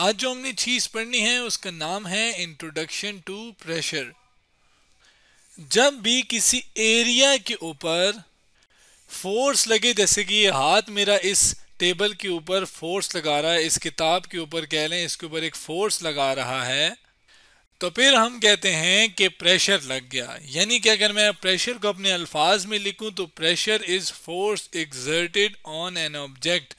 आज जो हमने चीज पढ़नी है उसका नाम है इंट्रोडक्शन टू प्रेशर जब भी किसी एरिया के ऊपर फोर्स लगे जैसे कि ये हाथ मेरा इस टेबल के ऊपर फोर्स लगा रहा है इस किताब के ऊपर कह लें इसके ऊपर एक फोर्स लगा रहा है तो फिर हम कहते हैं कि प्रेशर लग गया यानी कि अगर मैं प्रेशर को अपने अल्फाज में लिखूं तो pressure is force exerted on an object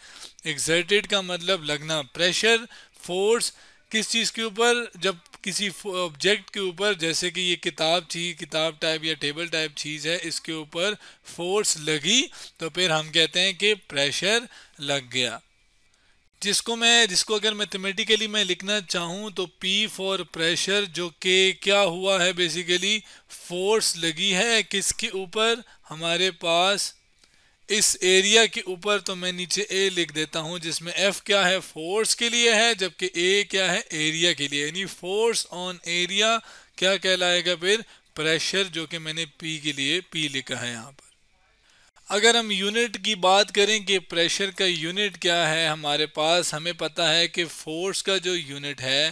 exerted का मतलब लगना प्रेशर फोर्स किस चीज़ के ऊपर जब किसी ऑब्जेक्ट के ऊपर जैसे कि ये किताब थी किताब टाइप या टेबल टाइप चीज़ है इसके ऊपर फोर्स लगी तो फिर हम कहते हैं कि प्रेशर लग गया जिसको मैं जिसको अगर मैथमेटिकली मैं लिखना चाहूँ तो P फॉर प्रेशर जो कि क्या हुआ है बेसिकली फोर्स लगी है किसके ऊपर हमारे पास इस एरिया के ऊपर तो मैं नीचे ए लिख देता हूं जिसमें एफ क्या है फोर्स के लिए है जबकि ए क्या है एरिया के लिए यानी फोर्स ऑन एरिया क्या कहलाएगा फिर प्रेशर जो कि मैंने पी के लिए पी लिखा है यहाँ पर अगर हम यूनिट की बात करें कि प्रेशर का यूनिट क्या है हमारे पास हमें पता है कि फोर्स का जो यूनिट है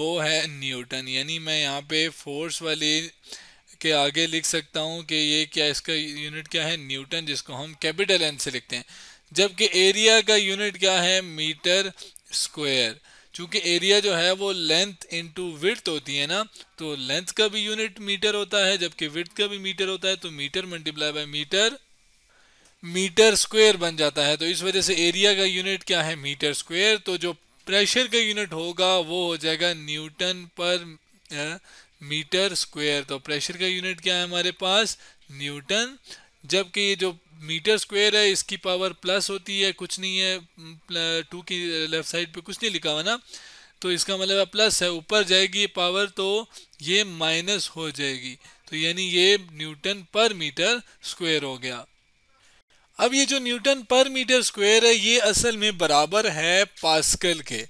वो है न्यूटन यानी मैं यहाँ पे फोर्स वाली के आगे लिख सकता हूँ कि ये क्या इसका यूनिट क्या है न्यूटन जिसको हम कैपिटल एन से लिखते हैं जबकि एरिया का यूनिट क्या है मीटर स्क्वायर चूंकि एरिया जो है वो लेंथ इनटू विड्थ होती है ना तो लेंथ का भी यूनिट मीटर होता है जबकि विड्थ का भी मीटर होता है तो metre multiply by metre metre square बन जाता है तो इस वजह से एरिया का यूनिट क्या है मीटर स्क्वायर तो जो प्रेशर का यूनिट होगा वो हो जाएगा न्यूटन पर मीटर स्क्वायर तो प्रेशर का यूनिट क्या है हमारे पास न्यूटन जबकि ये जो मीटर स्क्वायर है इसकी पावर प्लस होती है कुछ नहीं है टू की लेफ्ट साइड पे कुछ नहीं लिखा हुआ ना तो इसका मतलब प्लस है ऊपर जाएगी पावर तो ये माइनस हो जाएगी तो यानी ये न्यूटन पर मीटर स्क्वायर हो गया अब ये जो न्यूटन पर मीटर स्क्वायर है ये असल में बराबर है पास्कल के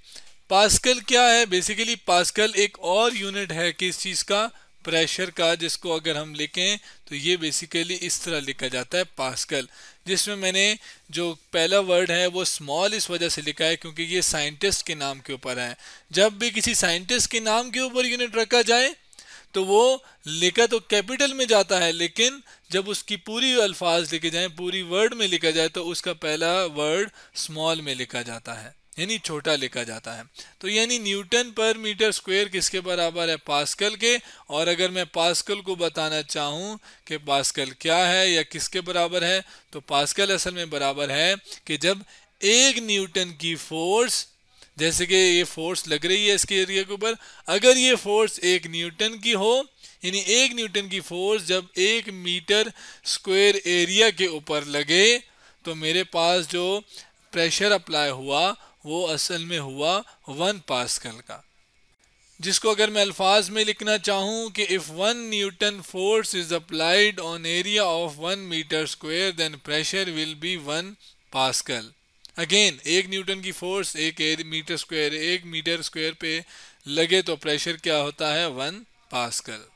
पास्कल क्या है बेसिकली पास्कल एक और यूनिट है किस चीज़ का प्रेशर का जिसको अगर हम लिखें तो ये बेसिकली इस तरह लिखा जाता है पास्कल जिसमें मैंने जो पहला वर्ड है वो स्मॉल इस वजह से लिखा है क्योंकि ये साइंटिस्ट के नाम के ऊपर है जब भी किसी साइंटिस्ट के नाम के ऊपर यूनिट रखा जाए तो वो लिखा तो कैपिटल में जाता है लेकिन जब उसकी पूरी अल्फाज लिखे जाएँ पूरी वर्ड में लिखा जाए तो उसका पहला वर्ड स्मॉल में लिखा जाता है यानी छोटा लिखा जाता है तो यानी न्यूटन पर मीटर स्क्वायर किसके बराबर है पास्कल के और अगर मैं पास्कल को बताना चाहूँ कि पास्कल क्या है या किसके बराबर है तो पास्कल असल में बराबर है कि जब एक न्यूटन की फोर्स जैसे कि ये फोर्स लग रही है इसके एरिया के ऊपर अगर ये फोर्स एक न्यूटन की हो यानी एक न्यूटन की फोर्स जब एक मीटर स्क्वायर एरिया के ऊपर लगे तो मेरे पास जो प्रेशर अप्लाई हुआ वो असल में हुआ वन पास्कल का जिसको अगर मैं अल्फाज में लिखना चाहूँ कि if one newton force is applied on area of one metre square then pressure will be one pascal again एक न्यूटन की फोर्स एक मीटर स्क्वायर एक मीटर स्क्वायर पे लगे तो प्रेशर क्या होता है वन पास्कल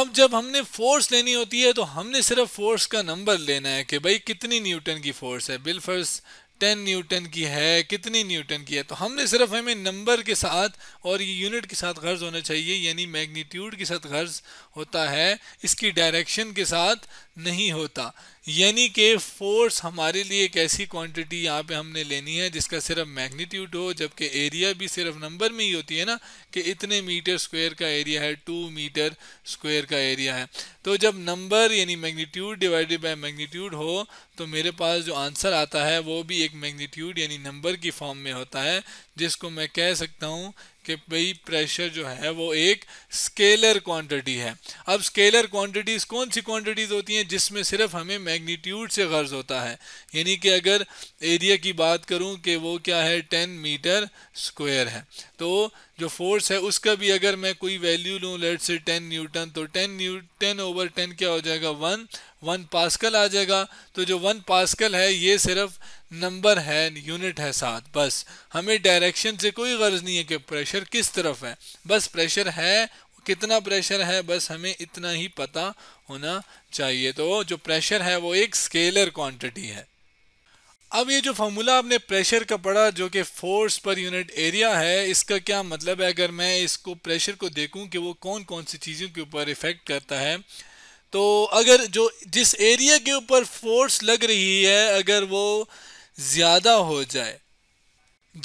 अब जब हमने फोर्स लेनी होती है तो हमने सिर्फ फोर्स का नंबर लेना है कि भाई कितनी न्यूटन की फोर्स है बिलफर्स टेन न्यूटन की है कितनी न्यूटन की है तो हमने सिर्फ हमें नंबर के साथ और ये यूनिट के साथ गर्ज होना चाहिए यानी मैग्नीट्यूड के साथ गर्ज होता है इसकी डायरेक्शन के साथ नहीं होता यानी कि फोर्स हमारे लिए एक ऐसी क्वांटिटी यहाँ पे हमने लेनी है जिसका सिर्फ मैग्नीट्यूड हो जबकि एरिया भी सिर्फ नंबर में ही होती है ना कि इतने मीटर स्क्वायर का एरिया है टू मीटर स्क्वायर का एरिया है तो जब नंबर यानी मैग्नीट्यूड डिवाइडेड बाय मैग्नीट्यूड हो तो मेरे पास जो आंसर आता है वो भी एक मैग्नीट्यूड यानी नंबर की फॉर्म में होता है जिसको मैं कह सकता हूँ कि भाई प्रेशर जो है वो एक स्केलर क्वांटिटी है अब स्केलर क्वांटिटीज़ कौन सी क्वांटिटीज़ होती हैं जिसमें सिर्फ हमें मैग्नीट्यूड से गर्ज होता है यानी कि अगर एरिया की बात करूं कि वो क्या है 10 मीटर स्क्वायर है तो जो फोर्स है उसका भी अगर मैं कोई वैल्यू लूँ लेट से 10 न्यूटन तो 10 न्यू टेन ओवर टेन क्या हो जाएगा वन वन पास्कल आ जाएगा तो जो वन पास्कल है ये सिर्फ नंबर है यूनिट है साथ बस हमें डायरेक्शन से कोई गर्ज नहीं है कि प्रेशर किस तरफ है बस प्रेशर है कितना प्रेशर है बस हमें इतना ही पता होना चाहिए तो जो प्रेशर है वो एक स्केलर क्वांटिटी है अब ये जो फार्मूला आपने प्रेशर का पढ़ा जो कि फोर्स पर यूनिट एरिया है इसका क्या मतलब है अगर मैं इसको प्रेशर को देखूं कि वो कौन कौन सी चीज़ों के ऊपर इफ़ेक्ट करता है तो अगर जो जिस एरिया के ऊपर फोर्स लग रही है अगर वो ज़्यादा हो जाए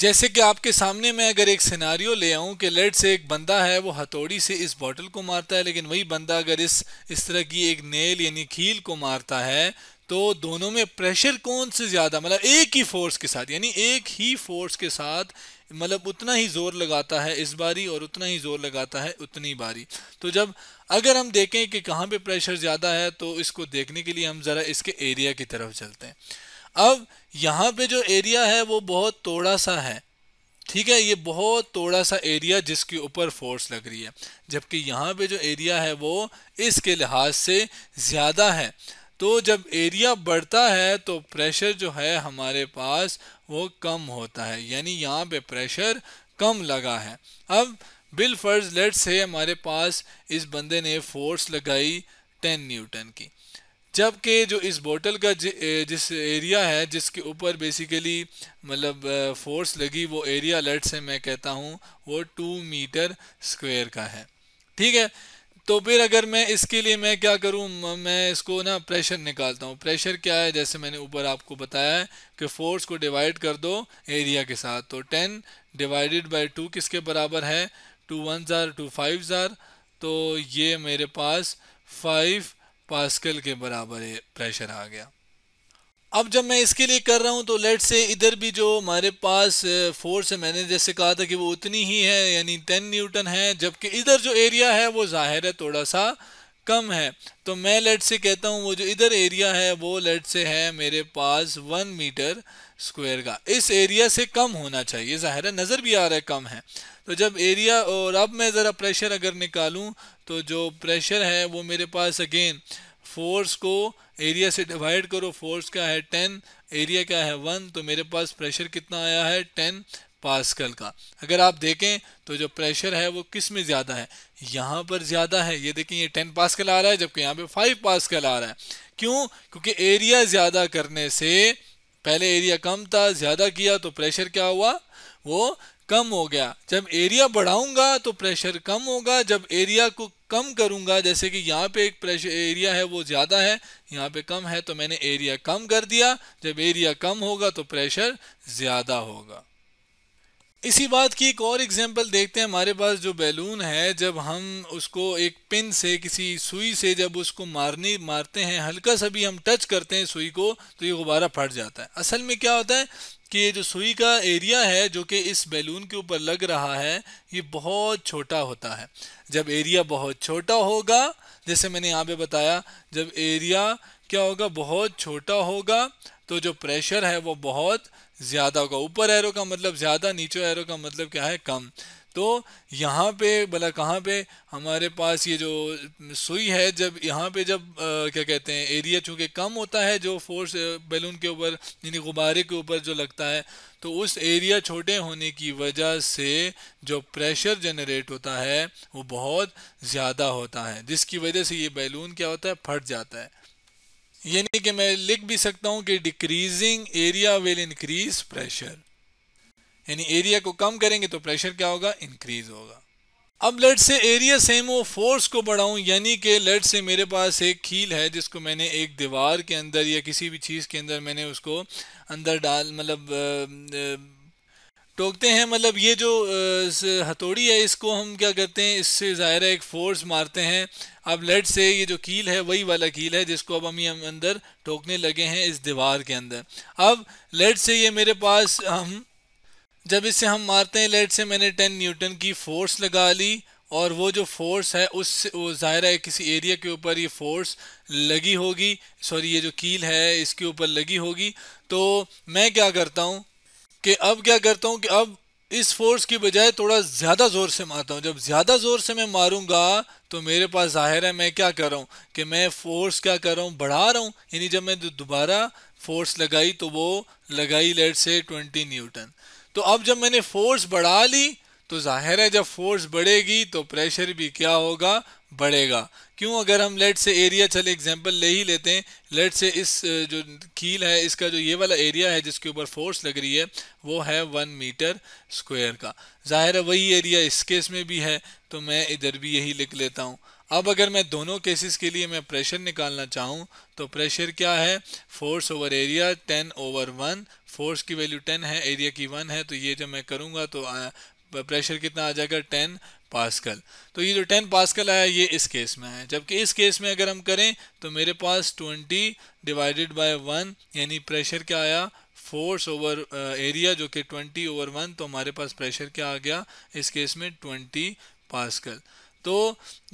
जैसे कि आपके सामने मैं अगर एक सिनारियो ले आऊं कि लेट से एक बंदा है वो हथौड़ी से इस बॉटल को मारता है लेकिन वही बंदा अगर इस इस तरह की एक नेल यानी खील को मारता है तो दोनों में प्रेशर कौन से ज़्यादा मतलब एक ही फोर्स के साथ यानी एक ही फोर्स के साथ मतलब उतना ही जोर लगाता है इस बारी और उतना ही जोर लगाता है उतनी बारी तो जब अगर हम देखें कि कहाँ पे प्रेशर ज़्यादा है तो इसको देखने के लिए हम ज़रा इसके एरिया की तरफ चलते हैं अब यहाँ पे जो एरिया है वो बहुत थोड़ा सा है ठीक है ये बहुत थोड़ा सा एरिया जिसके ऊपर फोर्स लग रही है जबकि यहाँ पे जो एरिया है वो इसके लिहाज से ज़्यादा है तो जब एरिया बढ़ता है तो प्रेशर जो है हमारे पास वो कम होता है यानी यहाँ पे प्रेशर कम लगा है अब बिल फर्ज लेट से हमारे पास इस बंदे ने फोर्स लगाई 10 न्यूटन की जबकि जो इस बोतल का जिस एरिया है जिसके ऊपर बेसिकली मतलब फोर्स लगी वो एरिया लेट से मैं कहता हूँ वो टू मीटर स्क्वायर का है ठीक है तो फिर अगर मैं इसके लिए मैं क्या करूँ मैं इसको ना प्रेशर निकालता हूँ प्रेशर क्या है जैसे मैंने ऊपर आपको बताया है कि फोर्स को डिवाइड कर दो एरिया के साथ तो टेन डिवाइडेड बाय टू किसके बराबर है टू वन ज़ार टू फाइव ज़ार तो ये मेरे पास फाइव पास्कल के बराबर प्रेशर आ गया अब जब मैं इसके लिए कर रहा हूँ तो लेट से इधर भी जो हमारे पास फोर्स है मैंने जैसे कहा था कि वो उतनी ही है यानी टेन न्यूटन है जबकि इधर जो एरिया है वो ज़ाहिर है थोड़ा सा कम है तो मैं लेट से कहता हूँ वो जो इधर एरिया है वो लेट से है मेरे पास वन मीटर स्क्वायर का इस एरिया से कम होना चाहिए ज़ाहिर है नज़र भी आ रहा है कम है तो जब एरिया और अब मैं ज़रा प्रेशर अगर निकालूँ तो जो प्रेशर है वो मेरे पास अगेन फोर्स को एरिया से डिवाइड करो फोर्स का है टेन एरिया का है वन तो मेरे पास प्रेशर कितना आया है टेन पास्कल का अगर आप देखें तो जो प्रेशर है वो किस में ज़्यादा है यहाँ पर ज़्यादा है ये देखें ये टेन पास्कल आ रहा है जबकि यहाँ पे फाइव पास्कल आ रहा है क्यों क्योंकि एरिया ज़्यादा करने से पहले एरिया कम था ज़्यादा किया तो प्रेशर क्या हुआ वो कम हो गया जब एरिया बढ़ाऊंगा तो प्रेशर कम होगा जब एरिया को कम करूंगा जैसे कि यहाँ पे एक प्रेशर एरिया है वो ज़्यादा है यहाँ पे कम है तो मैंने एरिया कम कर दिया जब एरिया कम होगा तो प्रेशर ज़्यादा होगा इसी बात की एक और एग्जांपल देखते हैं हमारे पास जो बैलून है जब हम उसको एक पिन से किसी सुई से जब उसको मारने मारते हैं हल्का सा भी हम टच करते हैं सुई को तो ये गुब्बारा फट जाता है असल में क्या होता है कि ये जो सुई का एरिया है जो कि इस बैलून के ऊपर लग रहा है ये बहुत छोटा होता है जब एरिया बहुत छोटा होगा जैसे मैंने यहाँ पे बताया जब एरिया क्या होगा बहुत छोटा होगा तो जो प्रेशर है वो बहुत ज़्यादा होगा ऊपर एरो का मतलब ज़्यादा नीचे एरो का मतलब क्या है कम तो यहाँ पे भला कहाँ पे हमारे पास ये जो सुई है जब यहाँ पे जब आ, क्या कहते हैं एरिया चूँकि कम होता है जो फोर्स बैलून के ऊपर यानी गुब्बारे के ऊपर जो लगता है तो उस एरिया छोटे होने की वजह से जो प्रेशर जनरेट होता है वो बहुत ज़्यादा होता है जिसकी वजह से ये बैलून क्या होता है फट जाता है यानी कि मैं लिख भी सकता हूं कि decreasing area will increase pressure यानी एरिया को कम करेंगे तो प्रेशर क्या होगा इंक्रीज होगा अब लेट से एरिया सेम हो फोर्स को बढ़ाऊं यानी कि लेट से मेरे पास एक खील है जिसको मैंने एक दीवार के अंदर या किसी भी चीज़ के अंदर मैंने उसको अंदर डाल मतलब टोकते हैं मतलब ये जो हथौड़ी है इसको हम क्या करते हैं इससे ज़ाहिर है एक फोर्स मारते हैं अब लेट से ये जो कील है वही वाला कील है जिसको अब हम ये अंदर टोकने लगे हैं इस दीवार के अंदर अब लेट से ये मेरे पास हम जब इसे हम मारते हैं लेट से मैंने टेन न्यूटन की फोर्स लगा ली और वो जो फोर्स है उससे वो ज़ाहिर है किसी एरिया के ऊपर ये फोर्स लगी होगी सॉरी ये जो कील है इसके ऊपर लगी होगी तो मैं क्या करता हूँ कि अब क्या करता हूँ कि अब इस फोर्स की बजाय थोड़ा ज़्यादा ज़ोर से मारता हूँ जब ज़्यादा ज़ोर से मैं मारूंगा तो मेरे पास जाहिर है मैं क्या कर रहा हूँ कि मैं फोर्स क्या कर रहा हूँ बढ़ा रहा हूँ यानी जब मैं दोबारा फोर्स लगाई तो वो लगाई लेट से ट्वेंटी न्यूटन तो अब जब मैंने फोर्स बढ़ा ली तो जाहिर है जब फोर्स बढ़ेगी तो प्रेशर भी क्या होगा बढ़ेगा क्यों अगर हम लेट से एरिया चले एग्जांपल ले ही लेते हैं लेट से इस जो कील है इसका जो ये वाला एरिया है जिसके ऊपर फोर्स लग रही है वो है वन मीटर स्क्वायर का ज़ाहिर है वही एरिया इस केस में भी है तो मैं इधर भी यही लिख लेता हूँ अब अगर मैं दोनों केसेस के लिए मैं प्रेशर निकालना चाहूँ तो प्रेशर क्या है force over area ten over one force की वैल्यू टेन है एरिया की वन है तो ये जब मैं करूँगा तो प्रेशर कितना आ जाएगा टेन पास्कल तो ये जो टेन पास्कल आया ये इस केस में आया जबकि इस केस में अगर हम करें तो मेरे पास ट्वेंटी डिवाइडेड बाय वन यानी प्रेशर क्या आया फोर्स ओवर एरिया जो कि ट्वेंटी ओवर वन तो हमारे पास प्रेशर क्या आ गया इस केस में ट्वेंटी पास्कल तो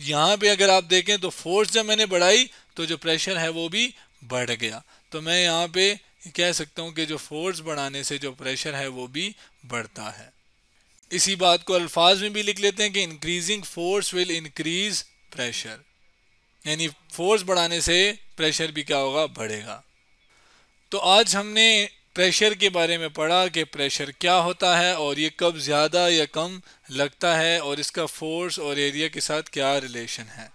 यहाँ पे अगर आप देखें तो फोर्स जब मैंने बढ़ाई तो जो प्रेशर है वो भी बढ़ गया तो मैं यहाँ पे कह सकता हूँ कि जो फोर्स बढ़ाने से जो प्रेशर है वो भी बढ़ता है इसी बात को अल्फाज में भी लिख लेते हैं कि increasing force will increase pressure यानी फोर्स बढ़ाने से प्रेशर भी क्या होगा बढ़ेगा तो आज हमने प्रेशर के बारे में पढ़ा कि प्रेशर क्या होता है और ये कब ज़्यादा या कम लगता है और इसका फोर्स और एरिया के साथ क्या रिलेशन है